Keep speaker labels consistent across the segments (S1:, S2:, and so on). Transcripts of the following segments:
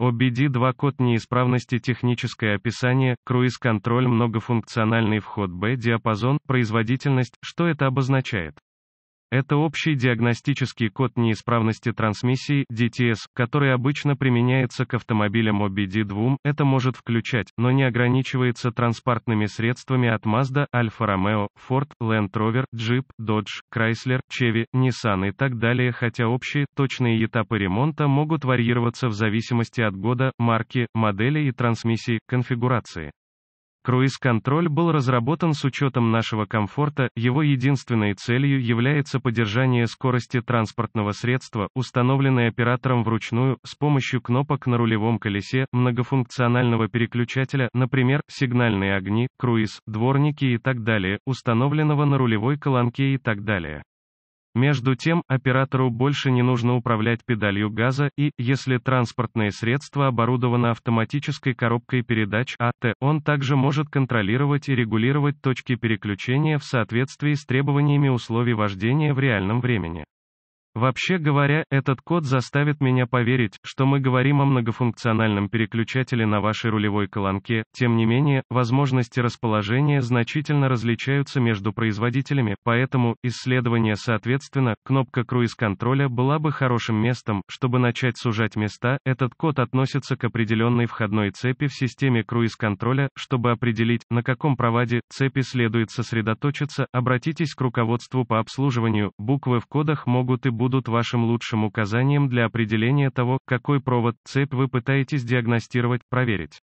S1: OBD2 код неисправности техническое описание, круиз-контроль многофункциональный вход B диапазон, производительность, что это обозначает? Это общий диагностический код неисправности трансмиссии DTS, который обычно применяется к автомобилям OBD2. Это может включать, но не ограничивается транспортными средствами от Mazda, Alfa Romeo, Ford, Land Rover, Jeep, Dodge, Chrysler, Chevy, Nissan и так далее, хотя общие точные этапы ремонта могут варьироваться в зависимости от года, марки, модели и трансмиссии, конфигурации. Круиз-контроль был разработан с учетом нашего комфорта, его единственной целью является поддержание скорости транспортного средства, установленной оператором вручную, с помощью кнопок на рулевом колесе, многофункционального переключателя, например, сигнальные огни, круиз, дворники и так далее, установленного на рулевой колонке и так далее. Между тем, оператору больше не нужно управлять педалью газа и, если транспортное средство оборудовано автоматической коробкой передач АТ, он также может контролировать и регулировать точки переключения в соответствии с требованиями условий вождения в реальном времени. Вообще говоря, этот код заставит меня поверить, что мы говорим о многофункциональном переключателе на вашей рулевой колонке, тем не менее, возможности расположения значительно различаются между производителями, поэтому, исследование соответственно, кнопка круиз-контроля была бы хорошим местом, чтобы начать сужать места, этот код относится к определенной входной цепи в системе круиз-контроля, чтобы определить, на каком проводе цепи следует сосредоточиться, обратитесь к руководству по обслуживанию, буквы в кодах могут и будут будут вашим лучшим указанием для определения того, какой провод, цепь вы пытаетесь диагностировать, проверить.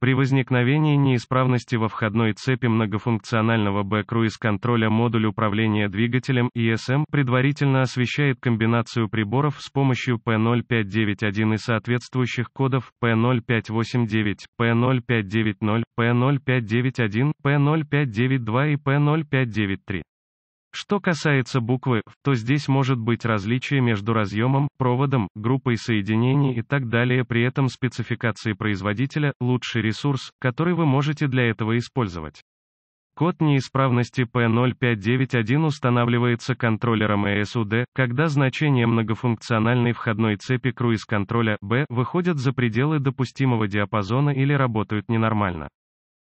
S1: При возникновении неисправности во входной цепи многофункционального бэк-круиз-контроля модуль управления двигателем ESM предварительно освещает комбинацию приборов с помощью P0591 и соответствующих кодов P0589, P0590, P0591, P0592 и P0593. Что касается буквы, то здесь может быть различие между разъемом, проводом, группой соединений и так далее. При этом спецификации производителя – лучший ресурс, который вы можете для этого использовать. Код неисправности P0591 устанавливается контроллером ESUD, когда значения многофункциональной входной цепи круиз-контроля B выходят за пределы допустимого диапазона или работают ненормально.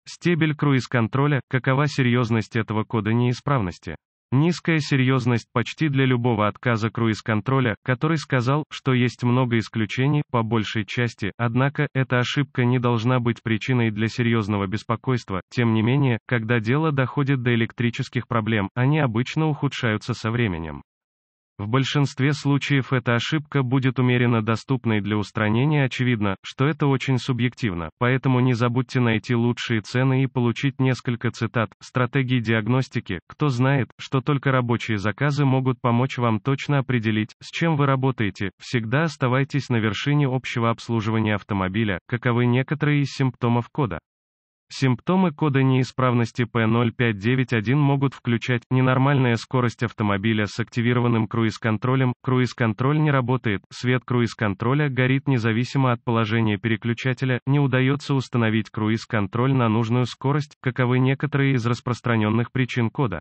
S1: Стебель круиз-контроля – какова серьезность этого кода неисправности? Низкая серьезность почти для любого отказа круиз-контроля, который сказал, что есть много исключений, по большей части, однако, эта ошибка не должна быть причиной для серьезного беспокойства, тем не менее, когда дело доходит до электрических проблем, они обычно ухудшаются со временем. В большинстве случаев эта ошибка будет умеренно доступной для устранения. Очевидно, что это очень субъективно, поэтому не забудьте найти лучшие цены и получить несколько цитат, Стратегии диагностики. Кто знает, что только рабочие заказы могут помочь вам точно определить, с чем вы работаете. Всегда оставайтесь на вершине общего обслуживания автомобиля, каковы некоторые из симптомов кода. Симптомы кода неисправности P0591 могут включать ненормальная скорость автомобиля с активированным круиз-контролем, круиз-контроль не работает, свет круиз-контроля горит независимо от положения переключателя, не удается установить круиз-контроль на нужную скорость, каковы некоторые из распространенных причин кода.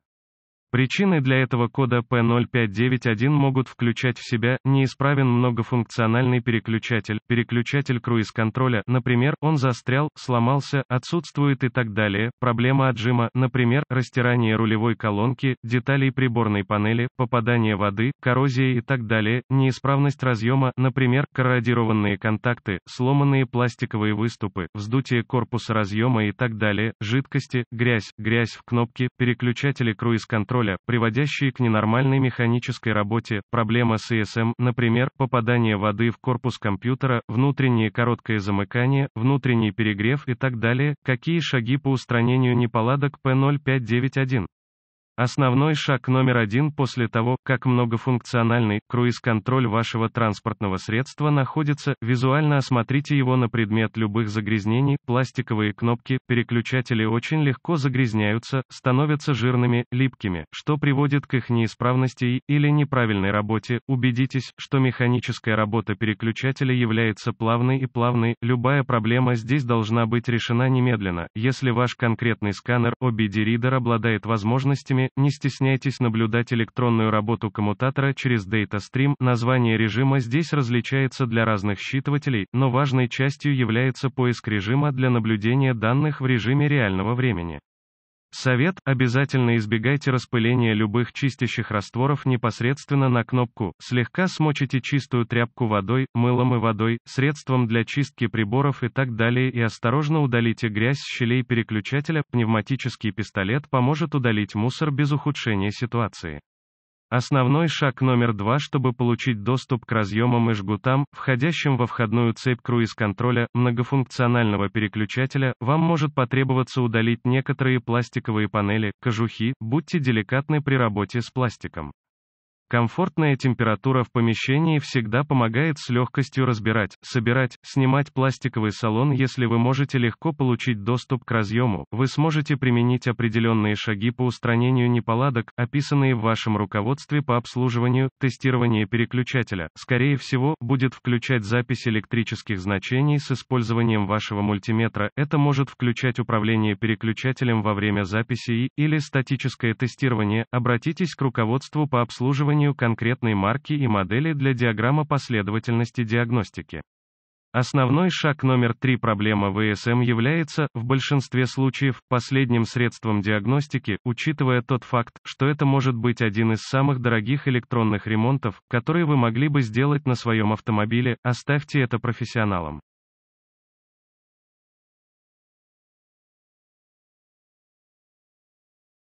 S1: Причины для этого кода P0591 могут включать в себя, неисправен многофункциональный переключатель, переключатель круиз-контроля, например, он застрял, сломался, отсутствует и так далее, проблема отжима, например, растирание рулевой колонки, деталей приборной панели, попадание воды, коррозия и так далее, неисправность разъема, например, корродированные контакты, сломанные пластиковые выступы, вздутие корпуса разъема и так далее, жидкости, грязь, грязь в кнопке, переключатели круиз-контроля, контроля, приводящие к ненормальной механической работе, проблема с ESM, например, попадание воды в корпус компьютера, внутреннее короткое замыкание, внутренний перегрев и так далее, какие шаги по устранению неполадок P0591? Основной шаг номер один после того, как многофункциональный круиз-контроль вашего транспортного средства находится, визуально осмотрите его на предмет любых загрязнений, пластиковые кнопки, переключатели очень легко загрязняются, становятся жирными, липкими, что приводит к их неисправности и, или неправильной работе, убедитесь, что механическая работа переключателя является плавной и плавной, любая проблема здесь должна быть решена немедленно, если ваш конкретный сканер OBD Reader обладает возможностями не стесняйтесь наблюдать электронную работу коммутатора через DataStream. Название режима здесь различается для разных считывателей, но важной частью является поиск режима для наблюдения данных в режиме реального времени. Совет – обязательно избегайте распыления любых чистящих растворов непосредственно на кнопку, слегка смочите чистую тряпку водой, мылом и водой, средством для чистки приборов и так далее и осторожно удалите грязь с щелей переключателя, пневматический пистолет поможет удалить мусор без ухудшения ситуации. Основной шаг номер два, чтобы получить доступ к разъемам и жгутам, входящим во входную цепь круиз-контроля многофункционального переключателя, вам может потребоваться удалить некоторые пластиковые панели, кожухи, будьте деликатны при работе с пластиком. Комфортная температура в помещении всегда помогает с легкостью разбирать, собирать, снимать пластиковый салон. Если вы можете легко получить доступ к разъему, вы сможете применить определенные шаги по устранению неполадок, описанные в вашем руководстве по обслуживанию, тестирование переключателя. Скорее всего, будет включать запись электрических значений с использованием вашего мультиметра. Это может включать управление переключателем во время записи и, или статическое тестирование. Обратитесь к руководству по обслуживанию определению конкретной марки и модели для диаграмма последовательности диагностики. Основной шаг номер три проблемы ВСМ является, в большинстве случаев, последним средством диагностики, учитывая тот факт, что это может быть один из самых дорогих электронных ремонтов, которые вы могли бы сделать на своем автомобиле, оставьте это профессионалам.